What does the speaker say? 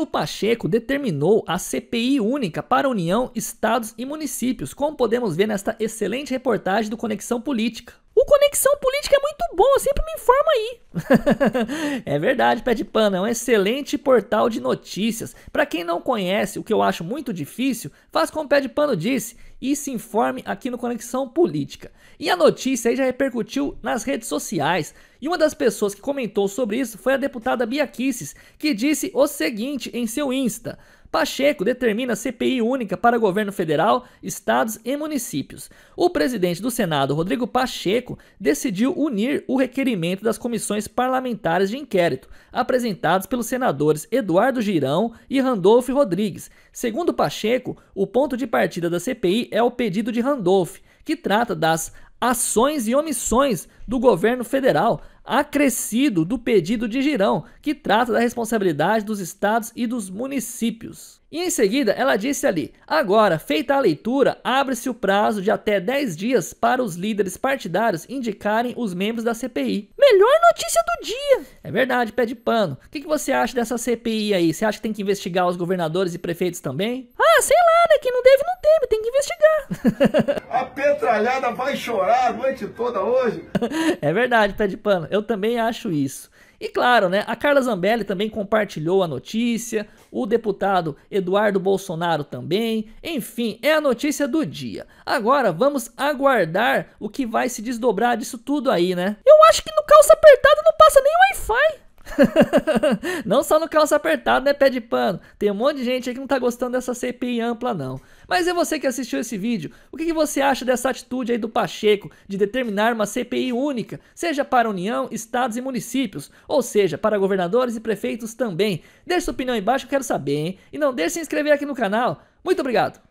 Toninho Pacheco determinou a CPI única para União, Estados e Municípios, como podemos ver nesta excelente reportagem do Conexão Política. O Conexão Política é muito bom, sempre me informa aí. é verdade, Pé de Pano, é um excelente portal de notícias. Para quem não conhece, o que eu acho muito difícil, faz como o Pé de Pano disse e se informe aqui no Conexão Política. E a notícia já repercutiu nas redes sociais. E uma das pessoas que comentou sobre isso foi a deputada Bia Kisses, que disse o seguinte em seu Insta: Pacheco determina CPI única para governo federal, estados e municípios. O presidente do Senado, Rodrigo Pacheco, decidiu unir o requerimento das comissões parlamentares de inquérito, apresentados pelos senadores Eduardo Girão e Randolfo Rodrigues. Segundo Pacheco, o ponto de partida da CPI é o pedido de Randolph, que trata das ações e omissões do governo federal, acrescido do pedido de Girão, que trata da responsabilidade dos estados e dos municípios. E em seguida, ela disse ali: agora, feita a leitura, abre-se o prazo de até 10 dias para os líderes partidários indicarem os membros da CPI. Melhor notícia do dia! É verdade, pé de pano. O que, que você acha dessa CPI aí? Você acha que tem que investigar os governadores e prefeitos também? Ah, sei lá! quem não deve não teme, tem que investigar. A petralhada vai chorar a noite toda hoje. É verdade, pé de pano, eu também acho isso. E claro, né, a Carla Zambelli também compartilhou a notícia, o deputado Eduardo Bolsonaro também. Enfim, é a notícia do dia. Agora vamos aguardar o que vai se desdobrar disso tudo aí, né? Eu acho que no calça apertado não passa nem Wi-Fi. Não só no calça apertado, né, pé de pano. Tem um monte de gente aí que não tá gostando dessa CPI ampla, não. Mas é você que assistiu esse vídeo. O que, que você acha dessa atitude aí do Pacheco de determinar uma CPI única, seja para União, estados e municípios, ou seja, para governadores e prefeitos também? Deixe sua opinião aí embaixo, eu quero saber, hein? E não deixe de se inscrever aqui no canal. Muito obrigado!